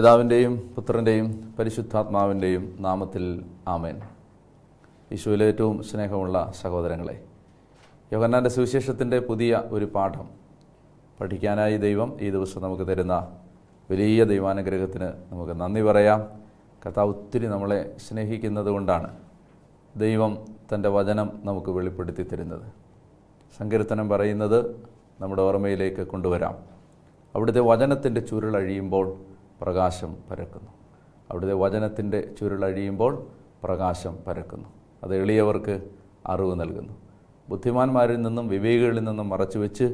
പിതാവിൻ്റെയും പുത്രൻ്റെയും പരിശുദ്ധാത്മാവിൻ്റെയും നാമത്തിൽ ആമേൻ യേശുവിലെ ഏറ്റവും സ്നേഹമുള്ള സഹോദരങ്ങളെ യോഗന്നാൻ്റെ സുവിശേഷത്തിൻ്റെ പുതിയ ഒരു പാഠം പഠിക്കാനായി ദൈവം ഈ ദിവസം നമുക്ക് തരുന്ന വലിയ ദൈവാനുഗ്രഹത്തിന് നമുക്ക് നന്ദി പറയാം കർത്താവ് ഒത്തിരി നമ്മളെ സ്നേഹിക്കുന്നത് കൊണ്ടാണ് ദൈവം തൻ്റെ വചനം നമുക്ക് വെളിപ്പെടുത്തി തരുന്നത് സങ്കീർത്തനം പറയുന്നത് നമ്മുടെ ഓർമ്മയിലേക്ക് കൊണ്ടുവരാം അവിടുത്തെ വചനത്തിൻ്റെ ചുരുളഴിയുമ്പോൾ പ്രകാശം പരക്കുന്നു അവിടുത്തെ വചനത്തിൻ്റെ ചുരുളഴിയുമ്പോൾ പ്രകാശം പരക്കുന്നു അത് എളിയവർക്ക് അറിവ് നൽകുന്നു ബുദ്ധിമാന്മാരിൽ നിന്നും വിവേകികളിൽ നിന്നും വെച്ച്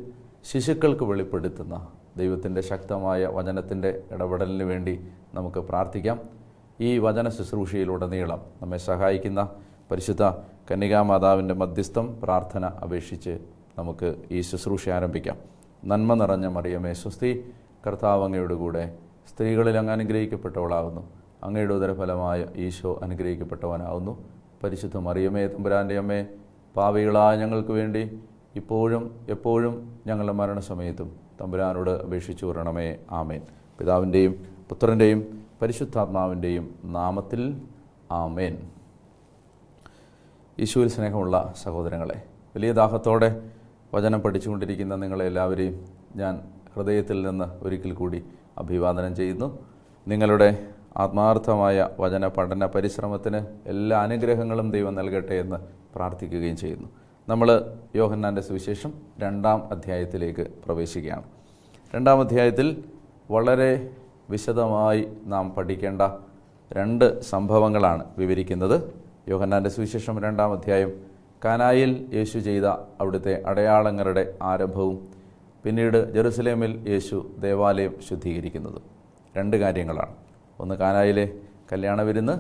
ശിശുക്കൾക്ക് വെളിപ്പെടുത്തുന്ന ദൈവത്തിൻ്റെ ശക്തമായ വചനത്തിൻ്റെ ഇടപെടലിന് വേണ്ടി നമുക്ക് പ്രാർത്ഥിക്കാം ഈ വചന ശുശ്രൂഷയിലുടനീളം നമ്മെ സഹായിക്കുന്ന പരിശുദ്ധ കന്യകാമാതാവിൻ്റെ മധ്യസ്ഥം പ്രാർത്ഥന അപേക്ഷിച്ച് നമുക്ക് ഈ ശുശ്രൂഷ ആരംഭിക്കാം നന്മ നിറഞ്ഞ മറിയമേ സ്വസ്തി കർത്താവങ്ങയോടുകൂടെ കൂടെ സ്ത്രീകളിൽ അങ്ങ് അനുഗ്രഹിക്കപ്പെട്ടവളാകുന്നു അങ്ങയുടെ ഉദരഫലമായ ഈശോ അനുഗ്രഹിക്കപ്പെട്ടവനാകുന്നു പരിശുദ്ധ മറിയമ്മേ തമ്പുരാൻ്റെ അമ്മേ പാവികളായ ഞങ്ങൾക്ക് വേണ്ടി ഇപ്പോഴും എപ്പോഴും ഞങ്ങളുടെ മരണസമയത്തും തമ്പുരാനോട് അപേക്ഷിച്ചു വരണമേ ആമേൻ പിതാവിൻ്റെയും പുത്രൻ്റെയും പരിശുദ്ധാത്മാവിൻ്റെയും നാമത്തിൽ ആമേൻ ഈശോയിൽ സ്നേഹമുള്ള സഹോദരങ്ങളെ വലിയ ദാഹത്തോടെ വചനം പഠിച്ചുകൊണ്ടിരിക്കുന്ന നിങ്ങളെല്ലാവരെയും ഞാൻ ഹൃദയത്തിൽ നിന്ന് ഒരിക്കൽ കൂടി അഭിവാദനം ചെയ്യുന്നു നിങ്ങളുടെ ആത്മാർത്ഥമായ വചന പഠന പരിശ്രമത്തിന് എല്ലാ അനുഗ്രഹങ്ങളും ദൈവം നൽകട്ടെ എന്ന് പ്രാർത്ഥിക്കുകയും ചെയ്യുന്നു നമ്മൾ യോഹന്നാൻ്റെ സുവിശേഷം രണ്ടാം അധ്യായത്തിലേക്ക് പ്രവേശിക്കുകയാണ് രണ്ടാം അധ്യായത്തിൽ വളരെ വിശദമായി നാം പഠിക്കേണ്ട രണ്ട് സംഭവങ്ങളാണ് വിവരിക്കുന്നത് യോഹന്നാൻ്റെ സുവിശേഷം രണ്ടാം അധ്യായം കാനായിൽ യേശു ചെയ്ത അവിടുത്തെ അടയാളങ്ങളുടെ ആരംഭവും പിന്നീട് ജെറുസലേമിൽ യേശു ദേവാലയം ശുദ്ധീകരിക്കുന്നത് രണ്ട് കാര്യങ്ങളാണ് ഒന്ന് കാനായിലെ കല്യാണ വിരുന്ന്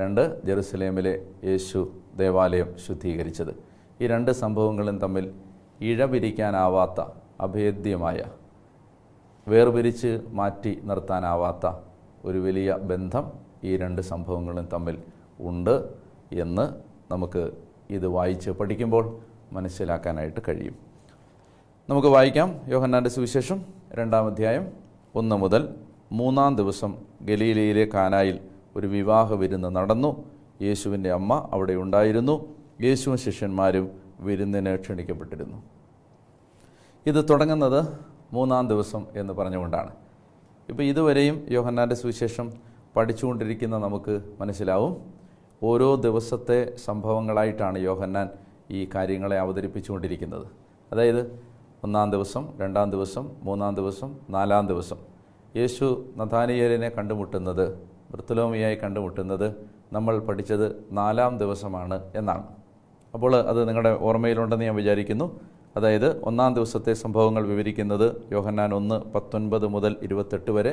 രണ്ട് ജെറുസലേമിലെ യേശു ദേവാലയം ശുദ്ധീകരിച്ചത് ഈ രണ്ട് സംഭവങ്ങളും തമ്മിൽ ഇഴപിരിക്കാനാവാത്ത അഭേദ്യമായ വേർപിരിച്ച് മാറ്റി നിർത്താനാവാത്ത ഒരു വലിയ ബന്ധം ഈ രണ്ട് സംഭവങ്ങളും തമ്മിൽ ഉണ്ട് എന്ന് നമുക്ക് ഇത് വായിച്ച് പഠിക്കുമ്പോൾ മനസ്സിലാക്കാനായിട്ട് കഴിയും നമുക്ക് വായിക്കാം യോഹന്നാൻ്റെ സുവിശേഷം രണ്ടാം അധ്യായം ഒന്ന് മുതൽ മൂന്നാം ദിവസം ഗലീലയിലെ കാനായിൽ ഒരു വിവാഹ വിരുന്ന് നടന്നു യേശുവിൻ്റെ അമ്മ അവിടെ ഉണ്ടായിരുന്നു യേശുവും ശിഷ്യന്മാരും വിരുന്നിന് ക്ഷണിക്കപ്പെട്ടിരുന്നു ഇത് തുടങ്ങുന്നത് മൂന്നാം ദിവസം എന്ന് പറഞ്ഞുകൊണ്ടാണ് ഇപ്പോൾ ഇതുവരെയും യോഹന്നാൻ്റെ സുവിശേഷം പഠിച്ചുകൊണ്ടിരിക്കുന്ന നമുക്ക് മനസ്സിലാവും ഓരോ ദിവസത്തെ സംഭവങ്ങളായിട്ടാണ് യോഹന്നാൻ ഈ കാര്യങ്ങളെ അവതരിപ്പിച്ചുകൊണ്ടിരിക്കുന്നത് അതായത് ഒന്നാം ദിവസം രണ്ടാം ദിവസം മൂന്നാം ദിവസം നാലാം ദിവസം യേശു നഥാനിയേലിനെ കണ്ടുമുട്ടുന്നത് വൃത്തലോമിയായി കണ്ടുമുട്ടുന്നത് നമ്മൾ പഠിച്ചത് നാലാം ദിവസമാണ് എന്നാണ് അപ്പോൾ അത് നിങ്ങളുടെ ഓർമ്മയിലുണ്ടെന്ന് ഞാൻ വിചാരിക്കുന്നു അതായത് ഒന്നാം ദിവസത്തെ സംഭവങ്ങൾ വിവരിക്കുന്നത് യോഹന്നാൻ ഒന്ന് പത്തൊൻപത് മുതൽ ഇരുപത്തെട്ട് വരെ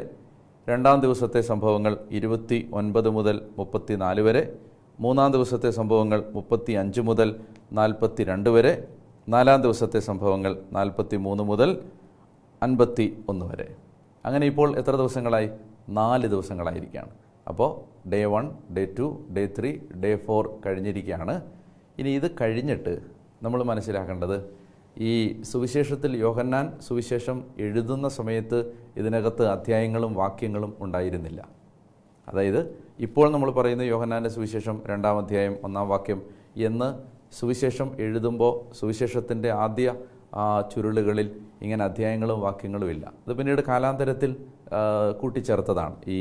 രണ്ടാം ദിവസത്തെ സംഭവങ്ങൾ ഇരുപത്തി ഒൻപത് മുതൽ മുപ്പത്തി നാല് വരെ മൂന്നാം ദിവസത്തെ സംഭവങ്ങൾ മുപ്പത്തി അഞ്ച് മുതൽ നാൽപ്പത്തി രണ്ട് വരെ നാലാം ദിവസത്തെ സംഭവങ്ങൾ നാൽപ്പത്തി മൂന്ന് മുതൽ അൻപത്തി ഒന്ന് വരെ അങ്ങനെ ഇപ്പോൾ എത്ര ദിവസങ്ങളായി നാല് ദിവസങ്ങളായിരിക്കുകയാണ് അപ്പോൾ day one day two day three day four കഴിഞ്ഞിരിക്കുകയാണ് ഇനി ഇത് കഴിഞ്ഞിട്ട് നമ്മൾ മനസ്സിലാക്കേണ്ടത് ഈ സുവിശേഷത്തിൽ യോഹന്നാൻ സുവിശേഷം എഴുതുന്ന സമയത്ത് ഇതിനകത്ത് അധ്യായങ്ങളും വാക്യങ്ങളും ഉണ്ടായിരുന്നില്ല അതായത് ഇപ്പോൾ നമ്മൾ പറയുന്ന യോഹന്നാൻ്റെ സുവിശേഷം രണ്ടാം അധ്യായം ഒന്നാം വാക്യം എന്ന് സുവിശേഷം എഴുതുമ്പോൾ സുവിശേഷത്തിൻ്റെ ആദ്യ ചുരുളുകളിൽ ഇങ്ങനെ അധ്യായങ്ങളും വാക്യങ്ങളും ഇല്ല അത് പിന്നീട് കാലാന്തരത്തിൽ കൂട്ടിച്ചേർത്തതാണ് ഈ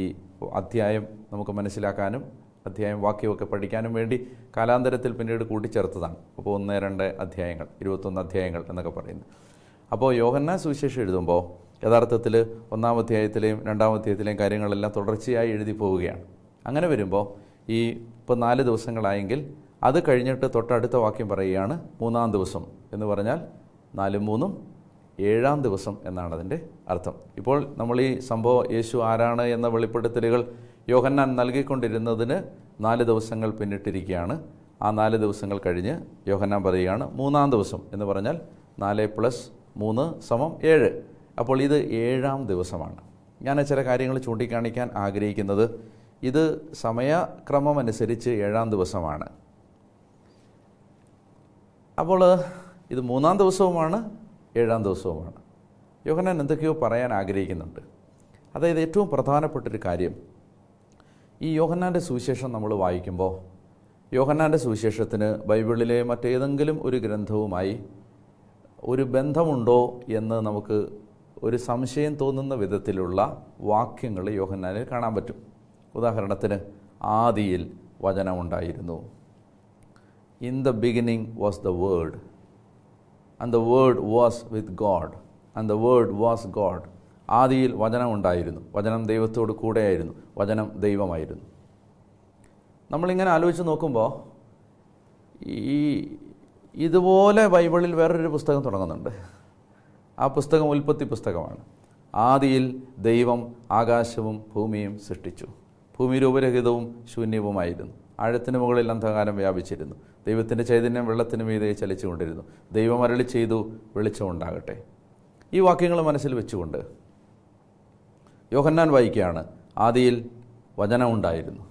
അധ്യായം നമുക്ക് മനസ്സിലാക്കാനും അധ്യായം വാക്യമൊക്കെ പഠിക്കാനും വേണ്ടി കാലാന്തരത്തിൽ പിന്നീട് കൂട്ടിച്ചേർത്തതാണ് അപ്പോൾ ഒന്ന് രണ്ട് അധ്യായങ്ങൾ ഇരുപത്തൊന്ന് അധ്യായങ്ങൾ എന്നൊക്കെ പറയുന്നത് അപ്പോൾ യോഹന്ന സുവിശേഷം എഴുതുമ്പോൾ യഥാർത്ഥത്തിൽ ഒന്നാം അധ്യായത്തിലെയും രണ്ടാം അധ്യായത്തിലെയും കാര്യങ്ങളെല്ലാം തുടർച്ചയായി എഴുതി പോവുകയാണ് അങ്ങനെ വരുമ്പോൾ ഈ ഇപ്പോൾ നാല് ദിവസങ്ങളായെങ്കിൽ അത് കഴിഞ്ഞിട്ട് തൊട്ടടുത്ത വാക്യം പറയുകയാണ് മൂന്നാം ദിവസം എന്ന് പറഞ്ഞാൽ നാലും മൂന്നും ഏഴാം ദിവസം എന്നാണ് അതിൻ്റെ അർത്ഥം ഇപ്പോൾ നമ്മൾ ഈ സംഭവം യേശു ആരാണ് എന്ന വെളിപ്പെടുത്തലുകൾ യോഹന്നാൻ നൽകിക്കൊണ്ടിരുന്നതിന് നാല് ദിവസങ്ങൾ പിന്നിട്ടിരിക്കുകയാണ് ആ നാല് ദിവസങ്ങൾ കഴിഞ്ഞ് യോഹന്നാൻ പറയുകയാണ് മൂന്നാം ദിവസം എന്ന് പറഞ്ഞാൽ നാല് പ്ലസ് മൂന്ന് സമം ഏഴ് അപ്പോൾ ഇത് ഏഴാം ദിവസമാണ് ഞാൻ ചില കാര്യങ്ങൾ ചൂണ്ടിക്കാണിക്കാൻ ആഗ്രഹിക്കുന്നത് ഇത് സമയക്രമമനുസരിച്ച് ഏഴാം ദിവസമാണ് അപ്പോൾ ഇത് മൂന്നാം ദിവസവുമാണ് ഏഴാം ദിവസവുമാണ് യോഹനാൻ എന്തൊക്കെയോ പറയാൻ ആഗ്രഹിക്കുന്നുണ്ട് അതായത് ഏറ്റവും പ്രധാനപ്പെട്ടൊരു കാര്യം ഈ യോഹന്നാൻ്റെ സുവിശേഷം നമ്മൾ വായിക്കുമ്പോൾ യോഹന്നാൻ്റെ സുവിശേഷത്തിന് ബൈബിളിലെ മറ്റേതെങ്കിലും ഒരു ഗ്രന്ഥവുമായി ഒരു ബന്ധമുണ്ടോ എന്ന് നമുക്ക് ഒരു സംശയം തോന്നുന്ന വിധത്തിലുള്ള വാക്യങ്ങൾ യോഹന്നാനിൽ കാണാൻ പറ്റും ഉദാഹരണത്തിന് ആദിയിൽ വചനമുണ്ടായിരുന്നു in the beginning was the word and the word was with God and the word was God ആദിയിൽ വചനം ഉണ്ടായിരുന്നു വചനം ദൈവത്തോട് കൂടെയായിരുന്നു വചനം ദൈവമായിരുന്നു നമ്മളിങ്ങനെ ആലോചിച്ച് നോക്കുമ്പോൾ ഈ ഇതുപോലെ ബൈബിളിൽ വേറൊരു പുസ്തകം തുടങ്ങുന്നുണ്ട് ആ പുസ്തകം ഉൽപ്പത്തി പുസ്തകമാണ് ആദിയിൽ ദൈവം ആകാശവും ഭൂമിയും സൃഷ്ടിച്ചു ഭൂമി രൂപരഹിതവും ശൂന്യവുമായിരുന്നു ആഴത്തിന് മുകളിൽ അന്ധകാരം വ്യാപിച്ചിരുന്നു ദൈവത്തിൻ്റെ ചൈതന്യം വെള്ളത്തിന് മീതെ ചലിച്ചുകൊണ്ടിരുന്നു ദൈവം അരളി ചെയ്തു വെളിച്ചം ഉണ്ടാകട്ടെ ഈ വാക്യങ്ങൾ മനസ്സിൽ വെച്ചുകൊണ്ട് യോഹന്നാൻ വായിക്കുകയാണ് ആദിയിൽ വചനം ഉണ്ടായിരുന്നു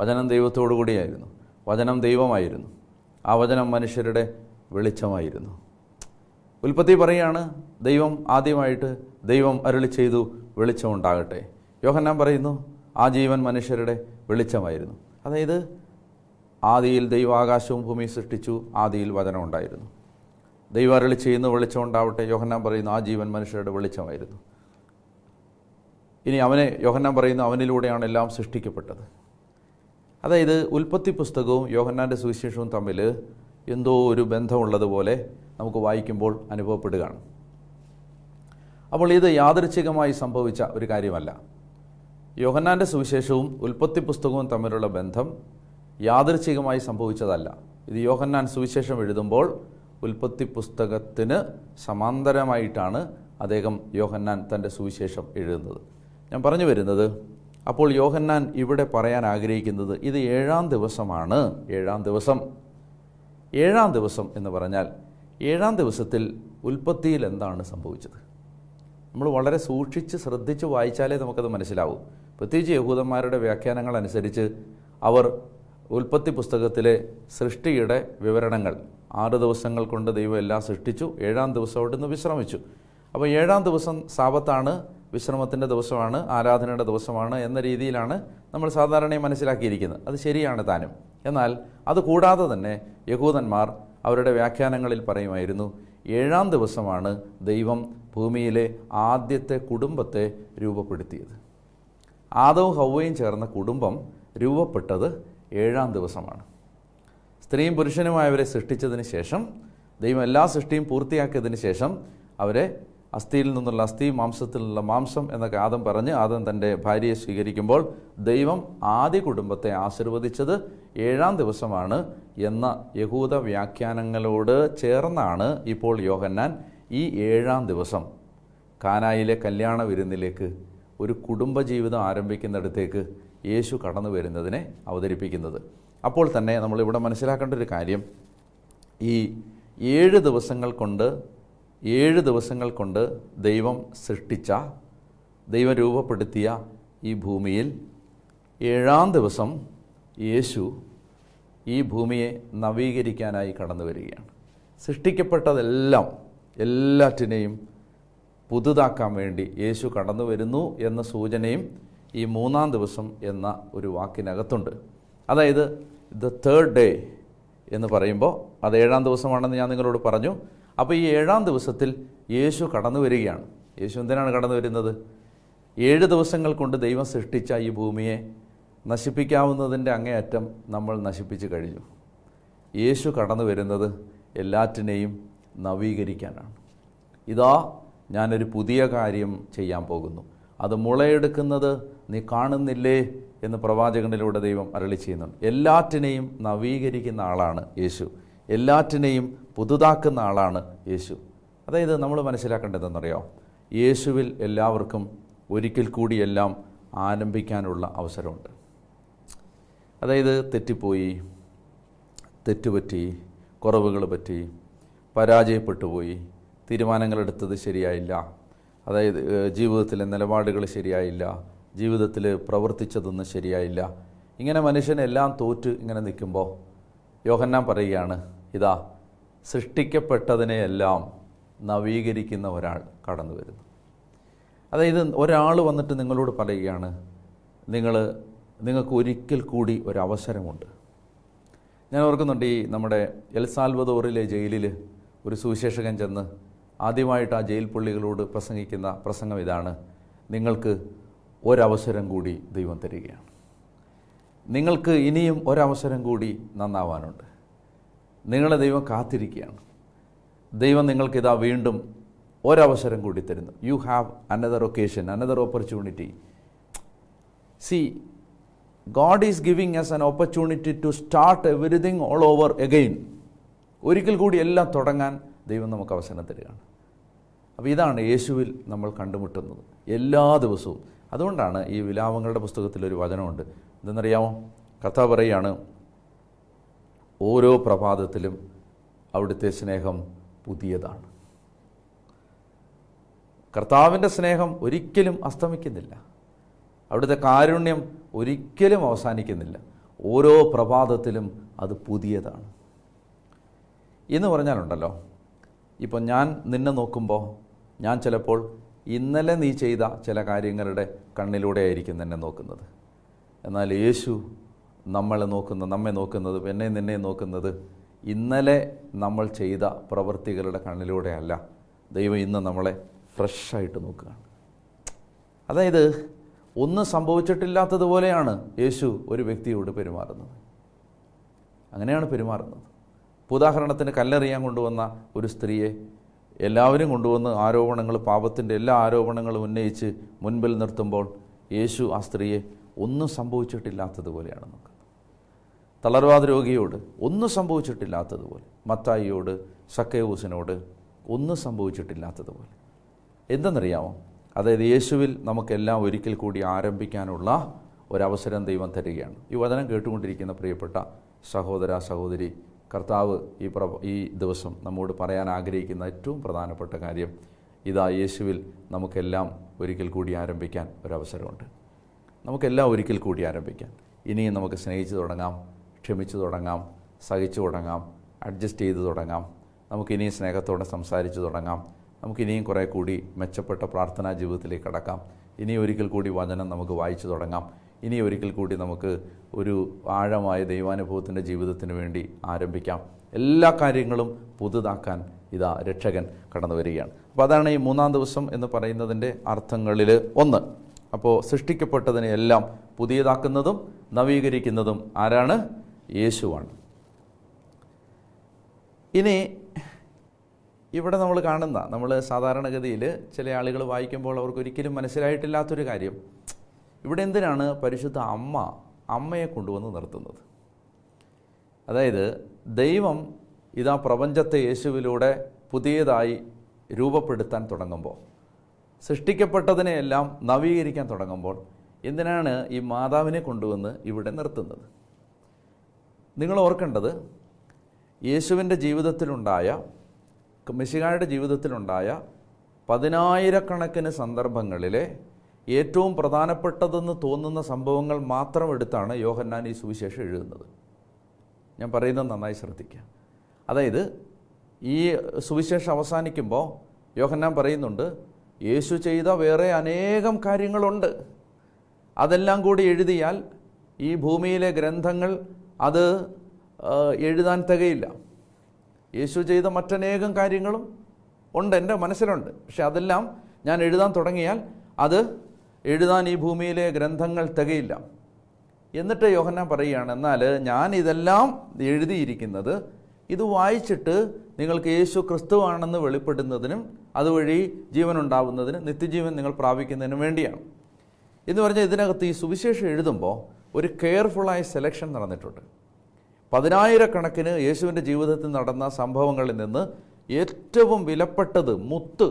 വചനം ദൈവത്തോടു കൂടിയായിരുന്നു വചനം ദൈവമായിരുന്നു ആ വചനം മനുഷ്യരുടെ വെളിച്ചമായിരുന്നു ഉൽപ്പത്തി പറയാണ് ദൈവം ആദ്യമായിട്ട് ദൈവം അരളി ചെയ്തു വെളിച്ചമുണ്ടാകട്ടെ യോഹന്നാൻ പറയുന്നു ആ ജീവൻ മനുഷ്യരുടെ വെളിച്ചമായിരുന്നു അതായത് ആദിയിൽ ദൈവാകാശവും ഭൂമി സൃഷ്ടിച്ചു ആദിയിൽ വചനം ഉണ്ടായിരുന്നു ദൈവം അരളി ചെയ്യുന്ന വെളിച്ചം ഉണ്ടാവട്ടെ യോഹന്നാൻ പറയുന്നു ആ ജീവൻ മനുഷ്യരുടെ വെളിച്ചമായിരുന്നു ഇനി അവനെ യോഹന്നാൻ പറയുന്നു അവനിലൂടെയാണ് എല്ലാം സൃഷ്ടിക്കപ്പെട്ടത് അതായത് ഉൽപ്പത്തി പുസ്തകവും യോഹന്നാൻ്റെ സുവിശേഷവും തമ്മിൽ എന്തോ ഒരു ബന്ധമുള്ളതുപോലെ നമുക്ക് വായിക്കുമ്പോൾ അനുഭവപ്പെടുകയാണ് അപ്പോൾ ഇത് യാദൃച്ഛികമായി സംഭവിച്ച ഒരു കാര്യമല്ല യോഹന്നാൻ്റെ സുവിശേഷവും ഉൽപ്പത്തി പുസ്തകവും തമ്മിലുള്ള ബന്ധം യാദൃച്ഛികമായി സംഭവിച്ചതല്ല ഇത് യോഹന്നാൻ സുവിശേഷം എഴുതുമ്പോൾ ഉൽപ്പത്തി പുസ്തകത്തിന് സമാന്തരമായിട്ടാണ് അദ്ദേഹം യോഹന്നാൻ തൻ്റെ സുവിശേഷം എഴുതുന്നത് ഞാൻ പറഞ്ഞു വരുന്നത് അപ്പോൾ യോഹന്നാൻ ഇവിടെ പറയാൻ ആഗ്രഹിക്കുന്നത് ഇത് ഏഴാം ദിവസമാണ് ഏഴാം ദിവസം ഏഴാം ദിവസം എന്ന് പറഞ്ഞാൽ ഏഴാം ദിവസത്തിൽ ഉൽപ്പത്തിയിൽ എന്താണ് സംഭവിച്ചത് നമ്മൾ വളരെ സൂക്ഷിച്ച് ശ്രദ്ധിച്ച് വായിച്ചാലേ നമുക്കത് മനസ്സിലാവും പ്രത്യേകിച്ച് യഹൂദന്മാരുടെ വ്യാഖ്യാനങ്ങൾ അനുസരിച്ച് അവർ ഉൽപ്പത്തി പുസ്തകത്തിലെ സൃഷ്ടിയുടെ വിവരണങ്ങൾ ആറ് ദിവസങ്ങൾ കൊണ്ട് ദൈവം എല്ലാം സൃഷ്ടിച്ചു ഏഴാം ദിവസം നിന്ന് വിശ്രമിച്ചു അപ്പോൾ ഏഴാം ദിവസം സാപത്താണ് വിശ്രമത്തിൻ്റെ ദിവസമാണ് ആരാധനയുടെ ദിവസമാണ് എന്ന രീതിയിലാണ് നമ്മൾ സാധാരണയായി മനസ്സിലാക്കിയിരിക്കുന്നത് അത് ശരിയാണ് താനും എന്നാൽ അത് കൂടാതെ തന്നെ യഹൂദന്മാർ അവരുടെ വ്യാഖ്യാനങ്ങളിൽ പറയുമായിരുന്നു ഏഴാം ദിവസമാണ് ദൈവം ഭൂമിയിലെ ആദ്യത്തെ കുടുംബത്തെ രൂപപ്പെടുത്തിയത് ആദവും ഹൗവയും ചേർന്ന കുടുംബം രൂപപ്പെട്ടത് ഏഴാം ദിവസമാണ് സ്ത്രീയും പുരുഷനുമായവരെ സൃഷ്ടിച്ചതിന് ശേഷം ദൈവം എല്ലാ സൃഷ്ടിയും പൂർത്തിയാക്കിയതിന് ശേഷം അവരെ അസ്ഥിയിൽ നിന്നുള്ള അസ്ഥി മാംസത്തിൽ നിന്നുള്ള മാംസം എന്നൊക്കെ ആദം പറഞ്ഞ് ആദം തൻ്റെ ഭാര്യയെ സ്വീകരിക്കുമ്പോൾ ദൈവം ആദ്യ കുടുംബത്തെ ആശീർവദിച്ചത് ഏഴാം ദിവസമാണ് എന്ന യഹൂദ വ്യാഖ്യാനങ്ങളോട് ചേർന്നാണ് ഇപ്പോൾ യോഹന്നാൻ ഈ ഏഴാം ദിവസം കാനായിലെ കല്യാണ വിരുന്നിലേക്ക് ഒരു കുടുംബജീവിതം ആരംഭിക്കുന്നിടത്തേക്ക് യേശു കടന്നു വരുന്നതിനെ അവതരിപ്പിക്കുന്നത് അപ്പോൾ തന്നെ നമ്മളിവിടെ മനസ്സിലാക്കേണ്ട ഒരു കാര്യം ഈ ഏഴ് ദിവസങ്ങൾ കൊണ്ട് ഏഴ് ദിവസങ്ങൾ കൊണ്ട് ദൈവം സൃഷ്ടിച്ച ദൈവം രൂപപ്പെടുത്തിയ ഈ ഭൂമിയിൽ ഏഴാം ദിവസം യേശു ഈ ഭൂമിയെ നവീകരിക്കാനായി കടന്നു വരികയാണ് സൃഷ്ടിക്കപ്പെട്ടതെല്ലാം എല്ലാറ്റിനെയും പുതുതാക്കാൻ വേണ്ടി യേശു കടന്നു വരുന്നു എന്ന സൂചനയും ഈ മൂന്നാം ദിവസം എന്ന ഒരു വാക്കിനകത്തുണ്ട് അതായത് ദ തേർഡ് ഡേ എന്ന് പറയുമ്പോൾ അത് ഏഴാം ദിവസമാണെന്ന് ഞാൻ നിങ്ങളോട് പറഞ്ഞു അപ്പോൾ ഈ ഏഴാം ദിവസത്തിൽ യേശു കടന്നു വരികയാണ് യേശു എന്തിനാണ് കടന്നു വരുന്നത് ഏഴ് ദിവസങ്ങൾ കൊണ്ട് ദൈവം സൃഷ്ടിച്ച ഈ ഭൂമിയെ നശിപ്പിക്കാവുന്നതിൻ്റെ അങ്ങേയറ്റം നമ്മൾ നശിപ്പിച്ചു കഴിഞ്ഞു യേശു കടന്നു വരുന്നത് എല്ലാറ്റിനെയും നവീകരിക്കാനാണ് ഇതാ ഞാനൊരു പുതിയ കാര്യം ചെയ്യാൻ പോകുന്നു അത് മുളയെടുക്കുന്നത് നീ കാണുന്നില്ലേ എന്ന് പ്രവാചകനിലൂടെ ദൈവം അരളി ചെയ്യുന്നുണ്ട് എല്ലാറ്റിനെയും നവീകരിക്കുന്ന ആളാണ് യേശു എല്ലാറ്റിനെയും പുതുതാക്കുന്ന ആളാണ് യേശു അതായത് നമ്മൾ മനസ്സിലാക്കേണ്ടതെന്നറിയോ യേശുവിൽ എല്ലാവർക്കും ഒരിക്കൽ കൂടി എല്ലാം ആരംഭിക്കാനുള്ള അവസരമുണ്ട് അതായത് തെറ്റിപ്പോയി തെറ്റുപറ്റി കുറവുകൾ പറ്റി തീരുമാനങ്ങൾ തീരുമാനങ്ങളെടുത്തത് ശരിയായില്ല അതായത് ജീവിതത്തിലെ നിലപാടുകൾ ശരിയായില്ല ജീവിതത്തിൽ പ്രവർത്തിച്ചതൊന്നും ശരിയായില്ല ഇങ്ങനെ മനുഷ്യനെല്ലാം തോറ്റ് ഇങ്ങനെ നിൽക്കുമ്പോൾ യോഹന്നാൻ പറയുകയാണ് ഇതാ സൃഷ്ടിക്കപ്പെട്ടതിനെയെല്ലാം നവീകരിക്കുന്ന ഒരാൾ കടന്നു വരുന്നു അതായത് ഒരാൾ വന്നിട്ട് നിങ്ങളോട് പറയുകയാണ് നിങ്ങൾ നിങ്ങൾക്ക് ഒരിക്കൽ കൂടി ഒരവസരമുണ്ട് ഞാൻ ഓർക്കുന്നുണ്ട് ഈ നമ്മുടെ എൽ സാൽവദോറിലെ ജയിലിൽ ഒരു സുവിശേഷകൻ ചെന്ന് ആദ്യമായിട്ട് ആ ജയിൽ പുള്ളികളോട് പ്രസംഗിക്കുന്ന പ്രസംഗം ഇതാണ് നിങ്ങൾക്ക് ഒരവസരം കൂടി ദൈവം തരികയാണ് നിങ്ങൾക്ക് ഇനിയും ഒരവസരം കൂടി നന്നാവാനുണ്ട് നിങ്ങളെ ദൈവം കാത്തിരിക്കുകയാണ് ദൈവം നിങ്ങൾക്കിതാ വീണ്ടും ഒരവസരം കൂടി തരുന്നു you have another occasion another opportunity see God is giving us an opportunity to start everything all over again ഒരിക്കൽ കൂടി എല്ലാം തുടങ്ങാൻ ദൈവം നമുക്ക് അവസരം തരികയാണ് അപ്പോൾ ഇതാണ് യേശുവിൽ നമ്മൾ കണ്ടുമുട്ടുന്നത് എല്ലാ ദിവസവും അതുകൊണ്ടാണ് ഈ വിലാപങ്ങളുടെ പുസ്തകത്തിലൊരു വചനമുണ്ട് എന്തെന്നറിയാമോ കഥ പറയുകയാണ് ഓരോ പ്രഭാതത്തിലും അവിടുത്തെ സ്നേഹം പുതിയതാണ് കർത്താവിൻ്റെ സ്നേഹം ഒരിക്കലും അസ്തമിക്കുന്നില്ല അവിടുത്തെ കാരുണ്യം ഒരിക്കലും അവസാനിക്കുന്നില്ല ഓരോ പ്രഭാതത്തിലും അത് പുതിയതാണ് എന്ന് പറഞ്ഞാലുണ്ടല്ലോ ഇപ്പം ഞാൻ നിന്നെ നോക്കുമ്പോൾ ഞാൻ ചിലപ്പോൾ ഇന്നലെ നീ ചെയ്ത ചില കാര്യങ്ങളുടെ കണ്ണിലൂടെ ആയിരിക്കും നിന്നെ നോക്കുന്നത് എന്നാൽ യേശു നമ്മളെ നോക്കുന്ന നമ്മെ നോക്കുന്നത് എന്നെ നിന്നെ നോക്കുന്നത് ഇന്നലെ നമ്മൾ ചെയ്ത പ്രവൃത്തികളുടെ കണ്ണിലൂടെ അല്ല ദൈവം ഇന്ന് നമ്മളെ ഫ്രഷായിട്ട് നോക്കുകയാണ് അതായത് ഒന്നും സംഭവിച്ചിട്ടില്ലാത്തതുപോലെയാണ് യേശു ഒരു വ്യക്തിയോട് പെരുമാറുന്നത് അങ്ങനെയാണ് പെരുമാറുന്നത് ഉദാഹരണത്തിന് കല്ലെറിയാൻ കൊണ്ടുവന്ന ഒരു സ്ത്രീയെ എല്ലാവരും കൊണ്ടുവന്ന് ആരോപണങ്ങൾ പാപത്തിൻ്റെ എല്ലാ ആരോപണങ്ങളും ഉന്നയിച്ച് മുൻപിൽ നിർത്തുമ്പോൾ യേശു ആ സ്ത്രീയെ ഒന്നും സംഭവിച്ചിട്ടില്ലാത്തതുപോലെയാണ് നോക്കുന്നത് തളർവാദ രോഗിയോട് ഒന്നും സംഭവിച്ചിട്ടില്ലാത്തതുപോലെ മത്തായിയോട് സക്കയൂസിനോട് ഒന്നും സംഭവിച്ചിട്ടില്ലാത്തതുപോലെ എന്തെന്നറിയാമോ അതായത് യേശുവിൽ നമുക്കെല്ലാം ഒരിക്കൽ കൂടി ആരംഭിക്കാനുള്ള ഒരവസരം ദൈവം തരികയാണ് ഈ വചനം കേട്ടുകൊണ്ടിരിക്കുന്ന പ്രിയപ്പെട്ട സഹോദര സഹോദരി കർത്താവ് ഈ പ്ര ഈ ദിവസം നമ്മോട് പറയാൻ ആഗ്രഹിക്കുന്ന ഏറ്റവും പ്രധാനപ്പെട്ട കാര്യം ഇതാ യേശുവിൽ നമുക്കെല്ലാം ഒരിക്കൽ കൂടി ആരംഭിക്കാൻ ഒരവസരമുണ്ട് നമുക്കെല്ലാം ഒരിക്കൽ കൂടി ആരംഭിക്കാൻ ഇനിയും നമുക്ക് സ്നേഹിച്ചു തുടങ്ങാം ക്ഷമിച്ചു തുടങ്ങാം സഹിച്ചു തുടങ്ങാം അഡ്ജസ്റ്റ് ചെയ്ത് തുടങ്ങാം നമുക്കിനിയും സ്നേഹത്തോടെ സംസാരിച്ചു തുടങ്ങാം നമുക്കിനിയും കുറേ കൂടി മെച്ചപ്പെട്ട പ്രാർത്ഥനാ ജീവിതത്തിലേക്ക് കടക്കാം ഇനി ഒരിക്കൽ കൂടി വചനം നമുക്ക് വായിച്ചു തുടങ്ങാം ഇനി ഒരിക്കൽ കൂടി നമുക്ക് ഒരു ആഴമായ ദൈവാനുഭവത്തിൻ്റെ ജീവിതത്തിന് വേണ്ടി ആരംഭിക്കാം എല്ലാ കാര്യങ്ങളും പുതുതാക്കാൻ ഇതാ രക്ഷകൻ കടന്നു വരികയാണ് അപ്പോൾ അതാണ് ഈ മൂന്നാം ദിവസം എന്ന് പറയുന്നതിൻ്റെ അർത്ഥങ്ങളിൽ ഒന്ന് അപ്പോൾ സൃഷ്ടിക്കപ്പെട്ടതിനെ എല്ലാം പുതിയതാക്കുന്നതും നവീകരിക്കുന്നതും ആരാണ് യേശുവാണ് ഇനി ഇവിടെ നമ്മൾ കാണുന്ന നമ്മൾ സാധാരണഗതിയിൽ ചില ആളുകൾ വായിക്കുമ്പോൾ അവർക്ക് ഒരിക്കലും മനസ്സിലായിട്ടില്ലാത്തൊരു കാര്യം ഇവിടെ എന്തിനാണ് പരിശുദ്ധ അമ്മ അമ്മയെ കൊണ്ടുവന്ന് നിർത്തുന്നത് അതായത് ദൈവം ഇതാ പ്രപഞ്ചത്തെ യേശുവിലൂടെ പുതിയതായി രൂപപ്പെടുത്താൻ തുടങ്ങുമ്പോൾ സൃഷ്ടിക്കപ്പെട്ടതിനെയെല്ലാം നവീകരിക്കാൻ തുടങ്ങുമ്പോൾ എന്തിനാണ് ഈ മാതാവിനെ കൊണ്ടുവന്ന് ഇവിടെ നിർത്തുന്നത് നിങ്ങൾ ഓർക്കേണ്ടത് യേശുവിൻ്റെ ജീവിതത്തിലുണ്ടായ മിശികാരുടെ ജീവിതത്തിലുണ്ടായ പതിനായിരക്കണക്കിന് സന്ദർഭങ്ങളിലെ ഏറ്റവും പ്രധാനപ്പെട്ടതെന്ന് തോന്നുന്ന സംഭവങ്ങൾ മാത്രം എടുത്താണ് യോഹന്നാൻ ഈ സുവിശേഷം എഴുതുന്നത് ഞാൻ പറയുന്നത് നന്നായി ശ്രദ്ധിക്കുക അതായത് ഈ സുവിശേഷം അവസാനിക്കുമ്പോൾ യോഹന്നാൻ പറയുന്നുണ്ട് യേശു ചെയ്ത വേറെ അനേകം കാര്യങ്ങളുണ്ട് അതെല്ലാം കൂടി എഴുതിയാൽ ഈ ഭൂമിയിലെ ഗ്രന്ഥങ്ങൾ അത് എഴുതാൻ തികയില്ല യേശു ചെയ്ത മറ്റനേകം കാര്യങ്ങളും ഉണ്ട് എൻ്റെ മനസ്സിലുണ്ട് പക്ഷെ അതെല്ലാം ഞാൻ എഴുതാൻ തുടങ്ങിയാൽ അത് എഴുതാൻ ഈ ഭൂമിയിലെ ഗ്രന്ഥങ്ങൾ തികയില്ല എന്നിട്ട് യോഹന്നാൻ പറയുകയാണ് എന്നാൽ ഞാൻ ഇതെല്ലാം എഴുതിയിരിക്കുന്നത് ഇത് വായിച്ചിട്ട് നിങ്ങൾക്ക് യേശു ക്രിസ്തുവാണെന്ന് വെളിപ്പെടുന്നതിനും അതുവഴി ജീവൻ ഉണ്ടാവുന്നതിനും നിത്യജീവൻ നിങ്ങൾ പ്രാപിക്കുന്നതിനും വേണ്ടിയാണ് എന്ന് പറഞ്ഞാൽ ഇതിനകത്ത് ഈ സുവിശേഷം എഴുതുമ്പോൾ ഒരു കെയർഫുള്ളായ സെലക്ഷൻ നടന്നിട്ടുണ്ട് പതിനായിരക്കണക്കിന് യേശുവിൻ്റെ ജീവിതത്തിൽ നടന്ന സംഭവങ്ങളിൽ നിന്ന് ഏറ്റവും വിലപ്പെട്ടത് മുത്ത്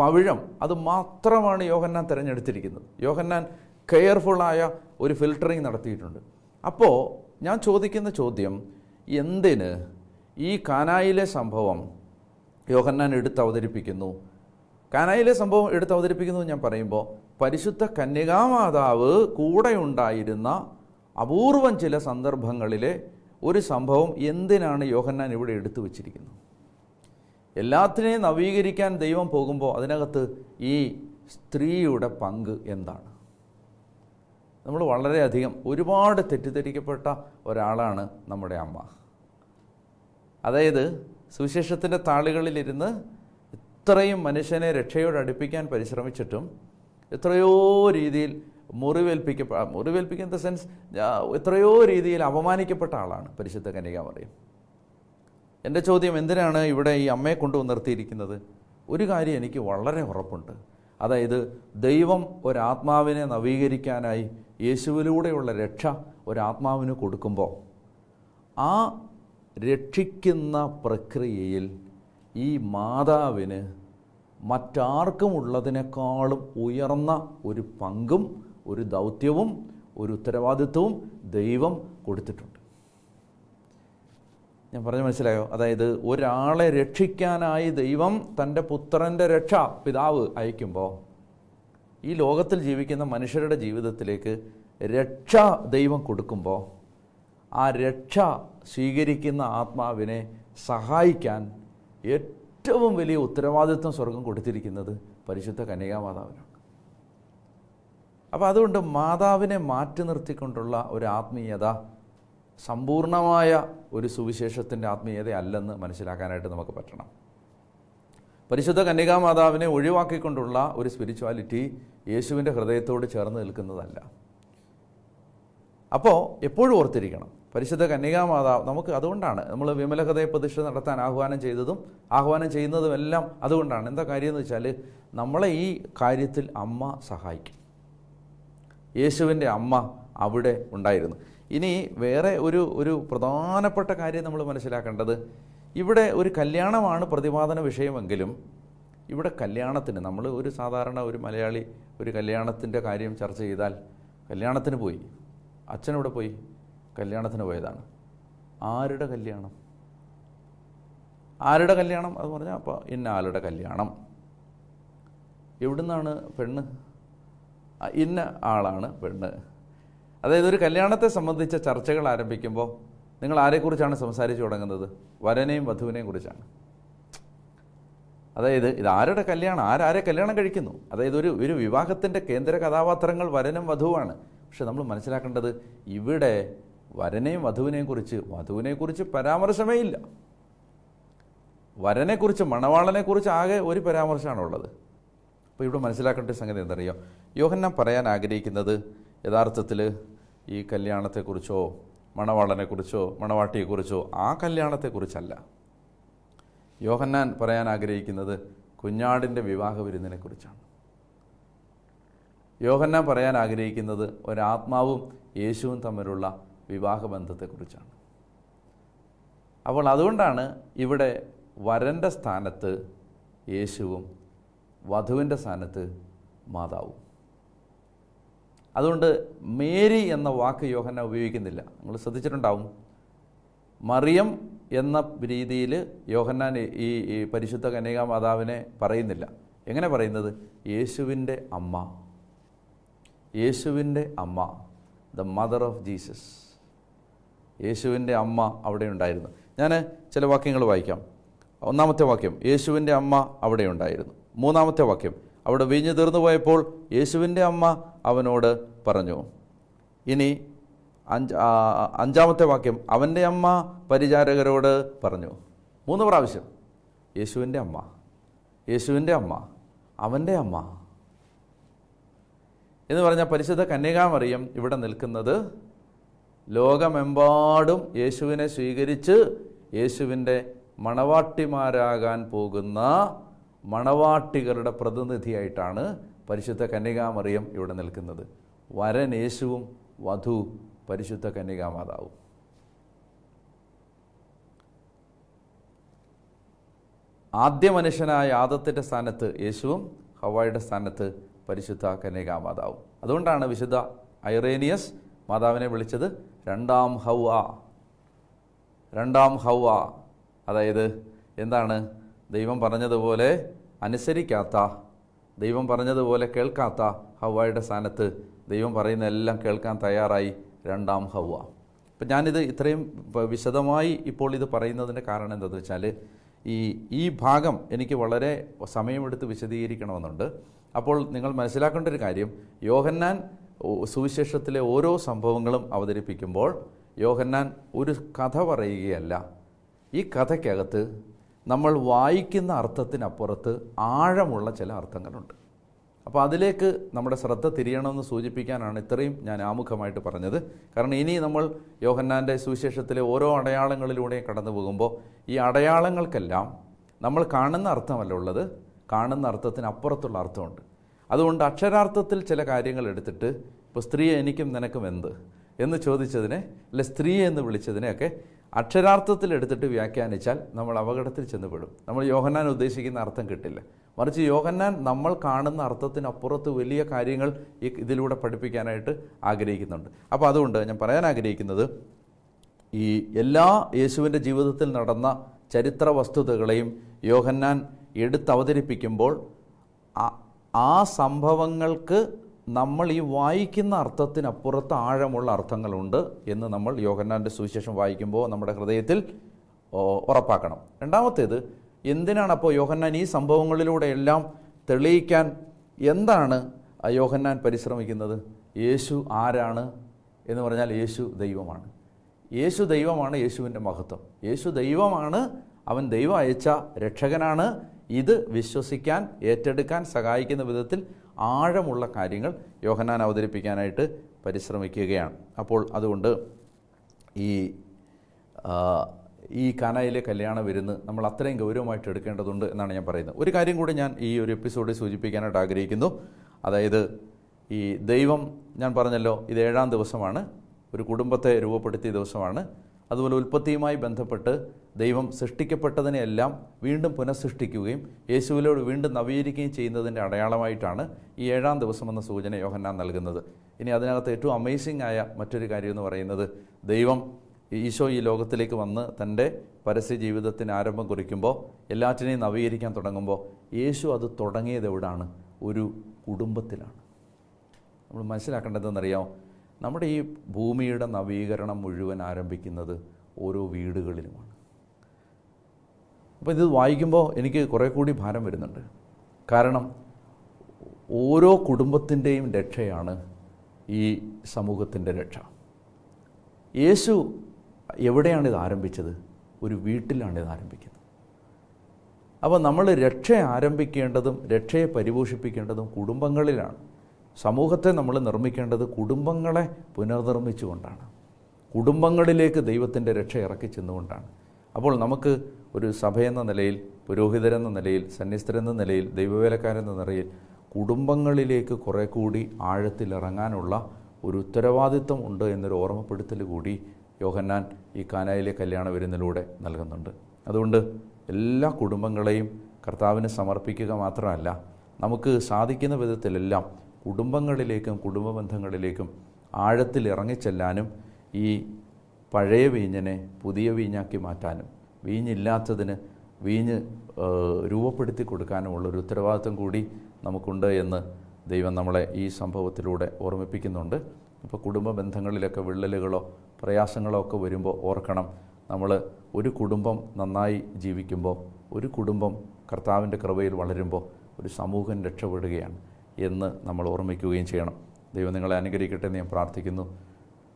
പവിഴം അത് മാത്രമാണ് യോഹന്നാൻ തിരഞ്ഞെടുത്തിരിക്കുന്നത് യോഹന്നാൻ കെയർഫുള്ളായ ഒരു ഫിൽട്ടറിങ് നടത്തിയിട്ടുണ്ട് അപ്പോൾ ഞാൻ ചോദിക്കുന്ന ചോദ്യം എന്തിന് ഈ കാനായിലെ സംഭവം യോഹന്നാൻ എടുത്ത് അവതരിപ്പിക്കുന്നു കാനായിലെ സംഭവം എടുത്ത് അവതരിപ്പിക്കുന്നു ഞാൻ പറയുമ്പോൾ പരിശുദ്ധ കന്യകാമാതാവ് കൂടെ ഉണ്ടായിരുന്ന അപൂർവം ചില സന്ദർഭങ്ങളിലെ ഒരു സംഭവം എന്തിനാണ് യോഹന്നാൻ ഇവിടെ എടുത്തു വച്ചിരിക്കുന്നത് എല്ലാത്തിനെയും നവീകരിക്കാൻ ദൈവം പോകുമ്പോൾ അതിനകത്ത് ഈ സ്ത്രീയുടെ പങ്ക് എന്താണ് നമ്മൾ വളരെയധികം ഒരുപാട് തെറ്റിദ്ധരിക്കപ്പെട്ട ഒരാളാണ് നമ്മുടെ അമ്മ അതായത് സുവിശേഷത്തിൻ്റെ താളുകളിലിരുന്ന് ഇത്രയും മനുഷ്യനെ രക്ഷയോട് അടുപ്പിക്കാൻ പരിശ്രമിച്ചിട്ടും എത്രയോ രീതിയിൽ മുറിവേൽപ്പിക്കപ്പെ മുറിവേൽപ്പിക്കുന്ന സെൻസ് എത്രയോ രീതിയിൽ അപമാനിക്കപ്പെട്ട ആളാണ് പരിശുദ്ധ കന്യകാമറിയം എൻ്റെ ചോദ്യം എന്തിനാണ് ഇവിടെ ഈ അമ്മയെ കൊണ്ടു നിർത്തിയിരിക്കുന്നത് ഒരു കാര്യം എനിക്ക് വളരെ ഉറപ്പുണ്ട് അതായത് ദൈവം ഒരാത്മാവിനെ നവീകരിക്കാനായി യേശുവിലൂടെയുള്ള രക്ഷ ഒരാത്മാവിന് കൊടുക്കുമ്പോൾ ആ രക്ഷിക്കുന്ന പ്രക്രിയയിൽ ഈ മാതാവിന് മറ്റാർക്കും ഉള്ളതിനേക്കാളും ഉയർന്ന ഒരു പങ്കും ഒരു ദൗത്യവും ഒരു ഉത്തരവാദിത്വവും ദൈവം കൊടുത്തിട്ടുണ്ട് ഞാൻ പറഞ്ഞു മനസ്സിലായോ അതായത് ഒരാളെ രക്ഷിക്കാനായി ദൈവം തൻ്റെ പുത്രൻ്റെ രക്ഷ പിതാവ് അയക്കുമ്പോൾ ഈ ലോകത്തിൽ ജീവിക്കുന്ന മനുഷ്യരുടെ ജീവിതത്തിലേക്ക് രക്ഷ ദൈവം കൊടുക്കുമ്പോൾ ആ രക്ഷ സ്വീകരിക്കുന്ന ആത്മാവിനെ സഹായിക്കാൻ ഏറ്റവും വലിയ ഉത്തരവാദിത്വം സ്വർഗം കൊടുത്തിരിക്കുന്നത് പരിശുദ്ധ കന്യകാമാതാവിനാണ് അപ്പോൾ അതുകൊണ്ട് മാതാവിനെ മാറ്റി നിർത്തിക്കൊണ്ടുള്ള ഒരു ആത്മീയത സമ്പൂർണമായ ഒരു സുവിശേഷത്തിൻ്റെ ആത്മീയത അല്ലെന്ന് മനസ്സിലാക്കാനായിട്ട് നമുക്ക് പറ്റണം പരിശുദ്ധ കന്യകാമാതാവിനെ ഒഴിവാക്കിക്കൊണ്ടുള്ള ഒരു സ്പിരിച്വാലിറ്റി യേശുവിൻ്റെ ഹൃദയത്തോട് ചേർന്ന് നിൽക്കുന്നതല്ല അപ്പോൾ എപ്പോഴും ഓർത്തിരിക്കണം പരിശുദ്ധ കന്യകാമാതാവ് നമുക്ക് അതുകൊണ്ടാണ് നമ്മൾ വിമല പ്രതിഷ്ഠ നടത്താൻ ആഹ്വാനം ചെയ്തതും ആഹ്വാനം ചെയ്യുന്നതുമെല്ലാം അതുകൊണ്ടാണ് എന്താ കാര്യം എന്ന് വെച്ചാൽ നമ്മളെ ഈ കാര്യത്തിൽ അമ്മ സഹായിക്കും യേശുവിൻ്റെ അമ്മ അവിടെ ഉണ്ടായിരുന്നു ഇനി വേറെ ഒരു ഒരു പ്രധാനപ്പെട്ട കാര്യം നമ്മൾ മനസ്സിലാക്കേണ്ടത് ഇവിടെ ഒരു കല്യാണമാണ് പ്രതിപാദന വിഷയമെങ്കിലും ഇവിടെ കല്യാണത്തിന് നമ്മൾ ഒരു സാധാരണ ഒരു മലയാളി ഒരു കല്യാണത്തിൻ്റെ കാര്യം ചർച്ച ചെയ്താൽ കല്യാണത്തിന് പോയി അച്ഛനിവിടെ പോയി കല്യാണത്തിന് പോയതാണ് ആരുടെ കല്യാണം ആരുടെ കല്യാണം അത് പറഞ്ഞാൽ അപ്പോൾ ഇന്ന ആളുടെ കല്യാണം എവിടുന്നാണ് പെണ്ണ് ഇന്ന ആളാണ് പെണ്ണ് അതായത് ഒരു കല്യാണത്തെ സംബന്ധിച്ച ചർച്ചകൾ ആരംഭിക്കുമ്പോൾ നിങ്ങൾ ആരെക്കുറിച്ചാണ് സംസാരിച്ചു തുടങ്ങുന്നത് വരനെയും വധുവിനെയും കുറിച്ചാണ് അതായത് ഇത് ആരുടെ കല്യാണം ആരാരെ കല്യാണം കഴിക്കുന്നു അതായത് ഒരു ഒരു വിവാഹത്തിൻ്റെ കേന്ദ്ര കഥാപാത്രങ്ങൾ വരനും വധുവാണ് പക്ഷെ നമ്മൾ മനസ്സിലാക്കേണ്ടത് ഇവിടെ വരനെയും വധുവിനെയും കുറിച്ച് വധുവിനെക്കുറിച്ച് പരാമർശമേ ഇല്ല വരനെക്കുറിച്ച് മണവാളനെക്കുറിച്ച് ആകെ ഒരു പരാമർശമാണുള്ളത് അപ്പോൾ ഇവിടെ മനസ്സിലാക്കേണ്ട സംഗതി എന്തറിയോ യോഹന്നാൻ പറയാൻ ആഗ്രഹിക്കുന്നത് യഥാർത്ഥത്തിൽ ഈ കല്യാണത്തെക്കുറിച്ചോ മണവാളനെക്കുറിച്ചോ മണവാട്ടിയെക്കുറിച്ചോ ആ കല്യാണത്തെക്കുറിച്ചല്ല യോഹന്നാൻ പറയാൻ ആഗ്രഹിക്കുന്നത് കുഞ്ഞാടിൻ്റെ വിവാഹ വിരുന്നിനെക്കുറിച്ചാണ് യോഹന്നാൻ പറയാൻ ആഗ്രഹിക്കുന്നത് ഒരാത്മാവും യേശുവും തമ്മിലുള്ള വിവാഹബന്ധത്തെക്കുറിച്ചാണ് അപ്പോൾ അതുകൊണ്ടാണ് ഇവിടെ വരൻ്റെ സ്ഥാനത്ത് യേശുവും വധുവിൻ്റെ സ്ഥാനത്ത് മാതാവും അതുകൊണ്ട് മേരി എന്ന വാക്ക് യോഹന ഉപയോഗിക്കുന്നില്ല നിങ്ങൾ ശ്രദ്ധിച്ചിട്ടുണ്ടാവും മറിയം എന്ന രീതിയിൽ യോഹന്നാൻ ഈ ഈ പരിശുദ്ധ കന്യക മാതാവിനെ പറയുന്നില്ല എങ്ങനെ പറയുന്നത് യേശുവിൻ്റെ അമ്മ യേശുവിൻ്റെ അമ്മ ദ മദർ ഓഫ് ജീസസ് യേശുവിൻ്റെ അമ്മ അവിടെ ഉണ്ടായിരുന്നു ഞാൻ ചില വാക്യങ്ങൾ വായിക്കാം ഒന്നാമത്തെ വാക്യം യേശുവിൻ്റെ അമ്മ അവിടെ ഉണ്ടായിരുന്നു മൂന്നാമത്തെ വാക്യം അവിടെ വീഞ്ഞു തീർന്നു പോയപ്പോൾ യേശുവിൻ്റെ അമ്മ അവനോട് പറഞ്ഞു ഇനി അഞ്ച് അഞ്ചാമത്തെ വാക്യം അവൻ്റെ അമ്മ പരിചാരകരോട് പറഞ്ഞു മൂന്ന് പ്രാവശ്യം യേശുവിൻ്റെ അമ്മ യേശുവിൻ്റെ അമ്മ അവൻ്റെ അമ്മ എന്ന് പറഞ്ഞാൽ പരിശുദ്ധ കന്യകാമറിയം ഇവിടെ നിൽക്കുന്നത് ലോകമെമ്പാടും യേശുവിനെ സ്വീകരിച്ച് യേശുവിൻ്റെ മണവാട്ടിമാരാകാൻ പോകുന്ന മണവാട്ടികളുടെ പ്രതിനിധിയായിട്ടാണ് പരിശുദ്ധ കന്യകാമറിയം ഇവിടെ നിൽക്കുന്നത് വരൻ യേശുവും വധു പരിശുദ്ധ കന്യകാമാതാവും ആദ്യ മനുഷ്യനായ ആദത്തിൻ്റെ സ്ഥാനത്ത് യേശുവും ഹവായുടെ സ്ഥാനത്ത് പരിശുദ്ധ കന്യകാമാതാവും അതുകൊണ്ടാണ് വിശുദ്ധ ഐറേനിയസ് മാതാവിനെ വിളിച്ചത് രണ്ടാം ഹൗവ രണ്ടാം ഹൗവ അതായത് എന്താണ് ദൈവം പറഞ്ഞതുപോലെ അനുസരിക്കാത്ത ദൈവം പറഞ്ഞതുപോലെ കേൾക്കാത്ത ഹവ്വായുടെ സ്ഥാനത്ത് ദൈവം പറയുന്ന എല്ലാം കേൾക്കാൻ തയ്യാറായി രണ്ടാം ഹവ്വ അപ്പം ഞാനിത് ഇത്രയും വിശദമായി ഇപ്പോൾ ഇത് പറയുന്നതിൻ്റെ കാരണം എന്താണെന്ന് വെച്ചാൽ ഈ ഈ ഭാഗം എനിക്ക് വളരെ സമയമെടുത്ത് വിശദീകരിക്കണമെന്നുണ്ട് അപ്പോൾ നിങ്ങൾ മനസ്സിലാക്കേണ്ട ഒരു കാര്യം യോഹന്നാൻ സുവിശേഷത്തിലെ ഓരോ സംഭവങ്ങളും അവതരിപ്പിക്കുമ്പോൾ യോഹന്നാൻ ഒരു കഥ പറയുകയല്ല ഈ കഥയ്ക്കകത്ത് നമ്മൾ വായിക്കുന്ന അർത്ഥത്തിനപ്പുറത്ത് ആഴമുള്ള ചില അർത്ഥങ്ങളുണ്ട് അപ്പോൾ അതിലേക്ക് നമ്മുടെ ശ്രദ്ധ തിരിയണമെന്ന് സൂചിപ്പിക്കാനാണ് ഇത്രയും ഞാൻ ആമുഖമായിട്ട് പറഞ്ഞത് കാരണം ഇനി നമ്മൾ യോഹന്നാൻ്റെ സുവിശേഷത്തിലെ ഓരോ അടയാളങ്ങളിലൂടെയും കടന്നു പോകുമ്പോൾ ഈ അടയാളങ്ങൾക്കെല്ലാം നമ്മൾ കാണുന്ന അർത്ഥമല്ല ഉള്ളത് കാണുന്ന അർത്ഥത്തിന് അപ്പുറത്തുള്ള അർത്ഥമുണ്ട് അതുകൊണ്ട് അക്ഷരാർത്ഥത്തിൽ ചില കാര്യങ്ങൾ എടുത്തിട്ട് ഇപ്പോൾ സ്ത്രീയെ എനിക്കും നിനക്കും എന്ത് എന്ന് ചോദിച്ചതിനെ അല്ലെ സ്ത്രീയെ എന്ന് വിളിച്ചതിനെയൊക്കെ അക്ഷരാർത്ഥത്തിൽ എടുത്തിട്ട് വ്യാഖ്യാനിച്ചാൽ നമ്മൾ അപകടത്തിൽ ചെന്നുപെടും നമ്മൾ യോഹന്നാൻ ഉദ്ദേശിക്കുന്ന അർത്ഥം കിട്ടില്ല മറിച്ച് യോഹന്നാൻ നമ്മൾ കാണുന്ന അർത്ഥത്തിനപ്പുറത്ത് വലിയ കാര്യങ്ങൾ ഈ ഇതിലൂടെ പഠിപ്പിക്കാനായിട്ട് ആഗ്രഹിക്കുന്നുണ്ട് അപ്പോൾ അതുകൊണ്ട് ഞാൻ പറയാൻ ആഗ്രഹിക്കുന്നത് ഈ എല്ലാ യേശുവിൻ്റെ ജീവിതത്തിൽ നടന്ന ചരിത്ര വസ്തുതകളെയും യോഹന്നാൻ എടുത്തവതരിപ്പിക്കുമ്പോൾ ആ സംഭവങ്ങൾക്ക് നമ്മൾ ഈ വായിക്കുന്ന അർത്ഥത്തിനപ്പുറത്ത് ആഴമുള്ള അർത്ഥങ്ങളുണ്ട് എന്ന് നമ്മൾ യോഗന്നാൻ്റെ സുവിശേഷം വായിക്കുമ്പോൾ നമ്മുടെ ഹൃദയത്തിൽ ഉറപ്പാക്കണം രണ്ടാമത്തേത് എന്തിനാണ് അപ്പോൾ യോഹന്നാൻ ഈ സംഭവങ്ങളിലൂടെ എല്ലാം തെളിയിക്കാൻ എന്താണ് യോഹന്നാൻ പരിശ്രമിക്കുന്നത് യേശു ആരാണ് എന്ന് പറഞ്ഞാൽ യേശു ദൈവമാണ് യേശു ദൈവമാണ് യേശുവിൻ്റെ മഹത്വം യേശു ദൈവമാണ് അവൻ ദൈവം അയച്ച രക്ഷകനാണ് ഇത് വിശ്വസിക്കാൻ ഏറ്റെടുക്കാൻ സഹായിക്കുന്ന വിധത്തിൽ ആഴമുള്ള കാര്യങ്ങൾ യോഹനാൻ അവതരിപ്പിക്കാനായിട്ട് പരിശ്രമിക്കുകയാണ് അപ്പോൾ അതുകൊണ്ട് ഈ ഈ കനയിലെ കല്യാണ വിരുന്ന് നമ്മൾ അത്രയും ഗൗരവമായിട്ട് എടുക്കേണ്ടതുണ്ട് എന്നാണ് ഞാൻ പറയുന്നത് ഒരു കാര്യം കൂടി ഞാൻ ഈ ഒരു എപ്പിസോഡിൽ സൂചിപ്പിക്കാനായിട്ട് ആഗ്രഹിക്കുന്നു അതായത് ഈ ദൈവം ഞാൻ പറഞ്ഞല്ലോ ഇത് ഏഴാം ദിവസമാണ് ഒരു കുടുംബത്തെ രൂപപ്പെടുത്തിയ ദിവസമാണ് അതുപോലെ ഉൽപ്പത്തിയുമായി ബന്ധപ്പെട്ട് ദൈവം സൃഷ്ടിക്കപ്പെട്ടതിനെയെല്ലാം വീണ്ടും പുനഃസൃഷ്ടിക്കുകയും യേശുവിലോട് വീണ്ടും നവീകരിക്കുകയും ചെയ്യുന്നതിൻ്റെ അടയാളമായിട്ടാണ് ഈ ഏഴാം ദിവസം എന്ന സൂചന യോഹന്നാൻ നൽകുന്നത് ഇനി അതിനകത്ത് ഏറ്റവും അമേസിംഗ് ആയ മറ്റൊരു കാര്യം എന്ന് പറയുന്നത് ദൈവം ഈശോ ഈ ലോകത്തിലേക്ക് വന്ന് തൻ്റെ പരസ്യ ജീവിതത്തിന് ആരംഭം കുറിക്കുമ്പോൾ എല്ലാറ്റിനെയും നവീകരിക്കാൻ തുടങ്ങുമ്പോൾ യേശു അത് തുടങ്ങിയത് എവിടാണ് ഒരു കുടുംബത്തിലാണ് നമ്മൾ മനസ്സിലാക്കേണ്ടതെന്നറിയാമോ നമ്മുടെ ഈ ഭൂമിയുടെ നവീകരണം മുഴുവൻ ആരംഭിക്കുന്നത് ഓരോ വീടുകളിലുമാണ് അപ്പോൾ ഇത് വായിക്കുമ്പോൾ എനിക്ക് കുറേ കൂടി ഭാരം വരുന്നുണ്ട് കാരണം ഓരോ കുടുംബത്തിൻ്റെയും രക്ഷയാണ് ഈ സമൂഹത്തിൻ്റെ രക്ഷ യേശു എവിടെയാണ് ഇത് ആരംഭിച്ചത് ഒരു വീട്ടിലാണ് ഇത് ആരംഭിക്കുന്നത് അപ്പോൾ നമ്മൾ രക്ഷ ആരംഭിക്കേണ്ടതും രക്ഷയെ പരിപോഷിപ്പിക്കേണ്ടതും കുടുംബങ്ങളിലാണ് സമൂഹത്തെ നമ്മൾ നിർമ്മിക്കേണ്ടത് കുടുംബങ്ങളെ പുനർനിർമ്മിച്ചുകൊണ്ടാണ് കുടുംബങ്ങളിലേക്ക് ദൈവത്തിൻ്റെ രക്ഷ ഇറക്കി ചെന്നുകൊണ്ടാണ് അപ്പോൾ നമുക്ക് ഒരു സഭയെന്ന നിലയിൽ പുരോഹിതരെന്ന നിലയിൽ സന്യസ്തരെന്ന നിലയിൽ ദൈവവേലക്കാരെന്ന നിലയിൽ കുടുംബങ്ങളിലേക്ക് കുറെ കൂടി ആഴത്തിലിറങ്ങാനുള്ള ഒരു ഉത്തരവാദിത്വം ഉണ്ട് എന്നൊരു ഓർമ്മപ്പെടുത്തൽ കൂടി യോഹന്നാൻ ഈ കാനായിലെ കല്യാണ വരുന്നതിലൂടെ നൽകുന്നുണ്ട് അതുകൊണ്ട് എല്ലാ കുടുംബങ്ങളെയും കർത്താവിന് സമർപ്പിക്കുക മാത്രമല്ല നമുക്ക് സാധിക്കുന്ന വിധത്തിലെല്ലാം കുടുംബങ്ങളിലേക്കും കുടുംബ ബന്ധങ്ങളിലേക്കും ആഴത്തിൽ ഇറങ്ങിച്ചെല്ലാനും ഈ പഴയ വീഞ്ഞിനെ പുതിയ വീഞ്ഞാക്കി മാറ്റാനും വീഞ്ഞില്ലാത്തതിന് വീഞ്ഞ് രൂപപ്പെടുത്തി കൊടുക്കാനുമുള്ള ഒരു ഉത്തരവാദിത്വം കൂടി നമുക്കുണ്ട് എന്ന് ദൈവം നമ്മളെ ഈ സംഭവത്തിലൂടെ ഓർമ്മിപ്പിക്കുന്നുണ്ട് ഇപ്പോൾ കുടുംബ ബന്ധങ്ങളിലൊക്കെ വിള്ളലുകളോ പ്രയാസങ്ങളോ ഒക്കെ വരുമ്പോൾ ഓർക്കണം നമ്മൾ ഒരു കുടുംബം നന്നായി ജീവിക്കുമ്പോൾ ഒരു കുടുംബം കർത്താവിൻ്റെ കൃപയിൽ വളരുമ്പോൾ ഒരു സമൂഹം രക്ഷപ്പെടുകയാണ് എന്ന് നമ്മൾ ഓർമ്മിക്കുകയും ചെയ്യണം ദൈവം നിങ്ങളെ അനുകരിക്കട്ടെ എന്ന് ഞാൻ പ്രാർത്ഥിക്കുന്നു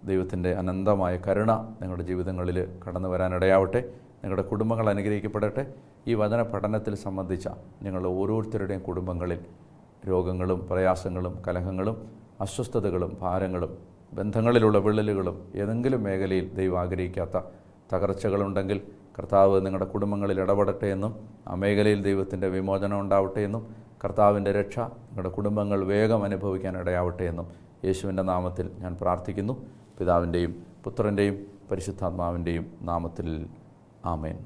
ദൈവത്തിൻ്റെ അനന്തമായ കരുണ നിങ്ങളുടെ ജീവിതങ്ങളിൽ കടന്നു വരാനിടയാവട്ടെ നിങ്ങളുടെ കുടുംബങ്ങൾ അനുഗ്രഹിക്കപ്പെടട്ടെ ഈ വചന പഠനത്തിൽ സംബന്ധിച്ച നിങ്ങളുടെ ഓരോരുത്തരുടെയും കുടുംബങ്ങളിൽ രോഗങ്ങളും പ്രയാസങ്ങളും കലഹങ്ങളും അസ്വസ്ഥതകളും ഭാരങ്ങളും ബന്ധങ്ങളിലുള്ള വിള്ളലുകളും ഏതെങ്കിലും മേഖലയിൽ ദൈവം ആഗ്രഹിക്കാത്ത തകർച്ചകളുണ്ടെങ്കിൽ കർത്താവ് നിങ്ങളുടെ കുടുംബങ്ങളിൽ ഇടപെടട്ടെ എന്നും ആ മേഖലയിൽ ദൈവത്തിൻ്റെ വിമോചനം ഉണ്ടാവട്ടെ എന്നും കർത്താവിൻ്റെ രക്ഷ നിങ്ങളുടെ കുടുംബങ്ങൾ വേഗം അനുഭവിക്കാൻ ഇടയാവട്ടെ എന്നും യേശുവിൻ്റെ നാമത്തിൽ ഞാൻ പ്രാർത്ഥിക്കുന്നു പിതാവിൻ്റെയും പുത്രൻ്റെയും പരിശുദ്ധാത്മാവിൻ്റെയും നാമത്തിൽ ആമേൻ